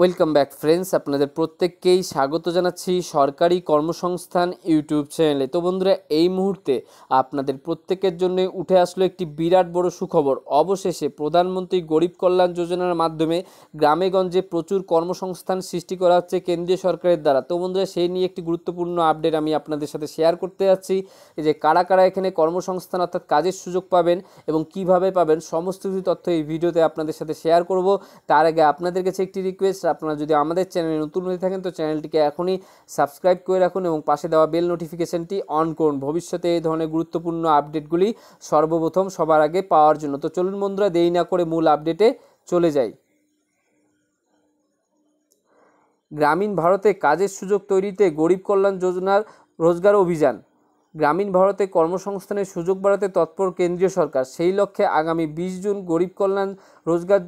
welcome back friends আপনাদের প্রত্যেককেই স্বাগত জানাচ্ছি সরকারি কর্মসংস্থান ইউটিউব চ্যানেলে তো বন্ধুরা এই মুহূর্তে আপনাদের প্রত্যেকের জন্য উঠে আসলো একটি বিরাট বড় সুখবর অবশেষে প্রধানমন্ত্রী গরিব কল্যাণ যোজনার মাধ্যমে গ্রামেগঞ্জে প্রচুর কর্মসংস্থান সৃষ্টি করা হচ্ছে কেন্দ্রীয় সরকারের দ্বারা তো বন্ধুরা সেই নিয়ে একটি গুরুত্বপূর্ণ আপডেট আমি আপনাদের সাথে শেয়ার করতে যাচ্ছি যে কারা কারা এখানে কর্মসংস্থান অর্থাৎ কাজের সুযোগ পাবেন এবং কিভাবে পাবেন সমস্ত কিছু তথ্য এই ভিডিওতে আপনাদের সাথে শেয়ার করব তার আগে আপনাদের কাছে একটি রিকোয়েস্ট আপনারা যদি আমাদের চ্যানেলে নতুন হয়ে থাকেন তো চ্যানেলটিকে এখনই সাবস্ক্রাইব করে রাখুন এবং পাশে দেওয়া বেল নোটিফিকেশানটি অন করুন ভবিষ্যতে এই ধরনের গুরুত্বপূর্ণ আপডেটগুলি সর্বপ্রথম সবার আগে পাওয়ার জন্য তো চলুন বন্ধুরা দেরি না করে মূল আপডেটে চলে যাই গ্রামীণ ভারতে কাজের সুযোগ তৈরিতে গরিব কল্যাণ যোজনার রোজগার অভিযান গ্রামীণ ভারতে কর্মসংস্থানের সুযোগ বাড়াতে তৎপর কেন্দ্রীয় সরকার সেই লক্ষ্যে আগামী বিশ জুন গরিব কল্যাণ রোজগার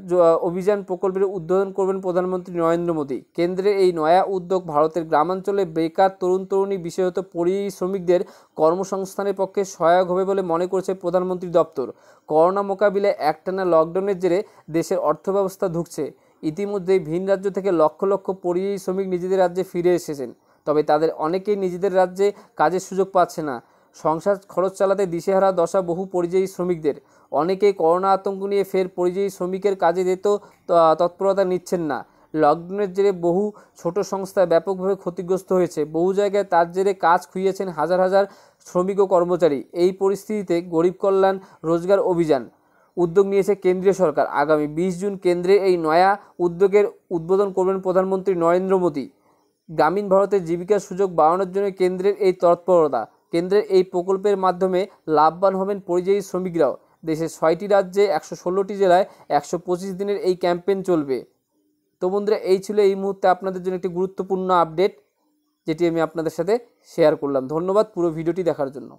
অভিযান প্রকল্পের উদ্বোধন করবেন প্রধানমন্ত্রী নরেন্দ্র মোদী কেন্দ্রের এই নয়া উদ্যোগ ভারতের গ্রামাঞ্চলে বেকার তরুণ তরুণী বিশেষত পরিশ্রমিকদের কর্মসংস্থানের পক্ষে সহায়ক হবে বলে মনে করছে প্রধানমন্ত্রী দপ্তর করোনা মোকাবিলায় একটানা লকডাউনের জেরে দেশের অর্থব্যবস্থা ঢুকছে ইতিমধ্যেই ভিন রাজ্য থেকে লক্ষ লক্ষ পরিযায়ী শ্রমিক নিজেদের রাজ্যে ফিরে এসেছেন তবে তাদের অনেকেই নিজেদের রাজ্যে কাজের সুযোগ পাচ্ছে না সংসার খরচ চালাতে দিশেহারা দশা বহু পরিযায়ী শ্রমিকদের অনেকেই করোনা আতঙ্ক নিয়ে ফের পরিযায়ী শ্রমিকের কাজে যেত তৎপরতা নিচ্ছেন না লকডাউনের জেরে বহু ছোট সংস্থা ব্যাপকভাবে ক্ষতিগ্রস্ত হয়েছে বহু জায়গায় তার জেরে কাজ খুইয়েছেন হাজার হাজার শ্রমিক ও কর্মচারী এই পরিস্থিতিতে গরিব কল্যাণ রোজগার অভিযান উদ্যোগ নিয়েছে কেন্দ্রীয় সরকার আগামী বিশ জুন কেন্দ্রে এই নয়া উদ্যোগের উদ্বোধন করবেন প্রধানমন্ত্রী নরেন্দ্র মোদী গ্রামীণ ভারতের জীবিকার সুযোগ বাড়ানোর জন্য কেন্দ্রের এই তৎপরতা কেন্দ্রের এই প্রকল্পের মাধ্যমে লাভবান হবেন পরিযায়ী শ্রমিকরাও দেশের ছয়টি রাজ্যে একশো ষোলোটি জেলায় একশো পঁচিশ দিনের এই ক্যাম্পেন চলবে তো বন্ধুরা এই ছিল এই মুহূর্তে আপনাদের জন্য একটি গুরুত্বপূর্ণ আপডেট যেটি আমি আপনাদের সাথে শেয়ার করলাম ধন্যবাদ পুরো ভিডিওটি দেখার জন্য